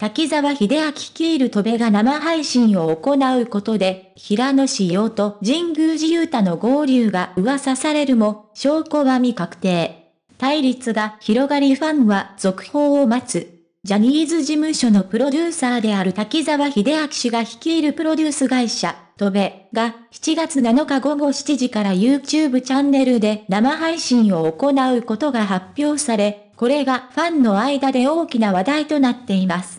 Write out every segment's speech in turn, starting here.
滝沢秀明率いる戸部が生配信を行うことで、平野志陽と神宮寺雄太の合流が噂されるも、証拠は未確定。対立が広がりファンは続報を待つ。ジャニーズ事務所のプロデューサーである滝沢秀明氏が率いるプロデュース会社、戸部が7月7日午後7時から YouTube チャンネルで生配信を行うことが発表され、これがファンの間で大きな話題となっています。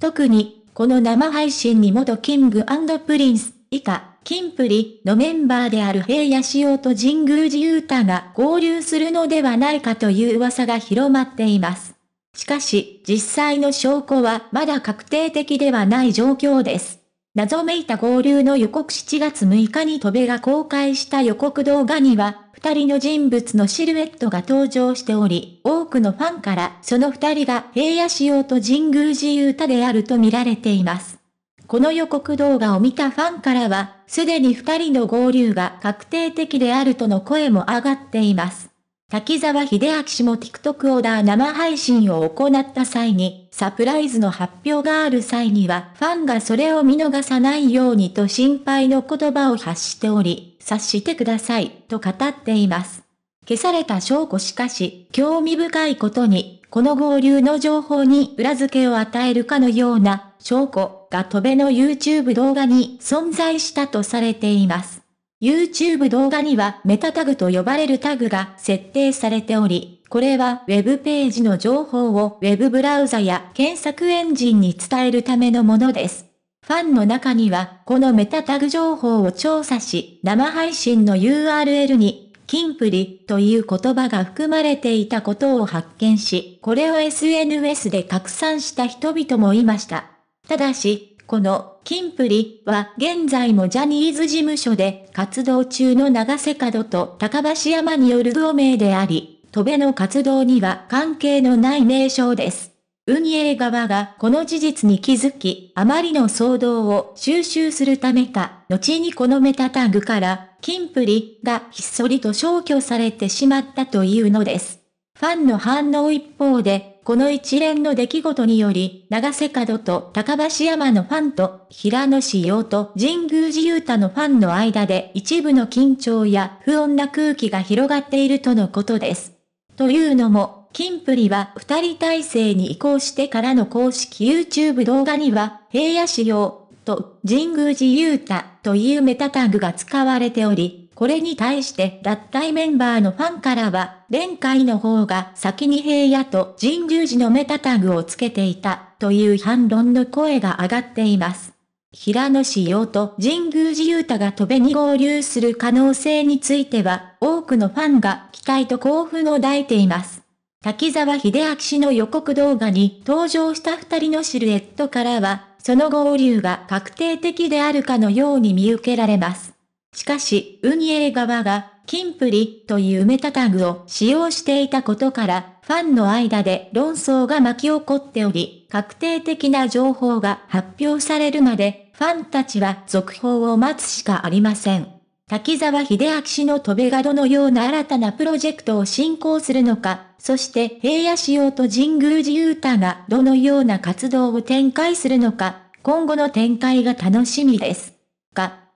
特に、この生配信に元キングプリンス、以下、キンプリのメンバーである平野紫耀と神宮寺勇太が合流するのではないかという噂が広まっています。しかし、実際の証拠はまだ確定的ではない状況です。謎めいた合流の予告7月6日に戸部が公開した予告動画には、二人の人物のシルエットが登場しており、多くのファンからその二人が平野仕様と神宮寺勇太であると見られています。この予告動画を見たファンからは、すでに二人の合流が確定的であるとの声も上がっています。滝沢秀明氏も TikTok オーダー生配信を行った際に、サプライズの発表がある際には、ファンがそれを見逃さないようにと心配の言葉を発しており、察してください、と語っています。消された証拠しかし、興味深いことに、この合流の情報に裏付けを与えるかのような証拠が戸辺の YouTube 動画に存在したとされています。YouTube 動画にはメタタグと呼ばれるタグが設定されており、これは Web ページの情報を Web ブラウザや検索エンジンに伝えるためのものです。ファンの中には、このメタタグ情報を調査し、生配信の URL に、キンプリという言葉が含まれていたことを発見し、これを SNS で拡散した人々もいました。ただし、この、キンプリは現在もジャニーズ事務所で活動中の長瀬角と高橋山による同名であり、戸辺の活動には関係のない名称です。運営側がこの事実に気づき、あまりの騒動を収集するためか、後にこのメタタグから、金プリがひっそりと消去されてしまったというのです。ファンの反応一方で、この一連の出来事により、長瀬角と高橋山のファンと、平野志陽と神宮寺雄太のファンの間で一部の緊張や不穏な空気が広がっているとのことです。というのも、キンプリは二人体制に移行してからの公式 YouTube 動画には、平野仕様と神宮寺う太というメタタグが使われており、これに対して脱退メンバーのファンからは、連会の方が先に平野と神宮寺のメタタグをつけていたという反論の声が上がっています。平野紫耀と神宮寺勇太が戸べに合流する可能性については、多くのファンが期待と興奮を抱いています。滝沢秀明氏の予告動画に登場した二人のシルエットからは、その合流が確定的であるかのように見受けられます。しかし、運営側が、キンプリというメタタグを使用していたことから、ファンの間で論争が巻き起こっており、確定的な情報が発表されるまで、ファンたちは続報を待つしかありません。滝沢秀明氏の戸部がどのような新たなプロジェクトを進行するのか、そして平野仕様と神宮寺雄太がどのような活動を展開するのか、今後の展開が楽しみです。か、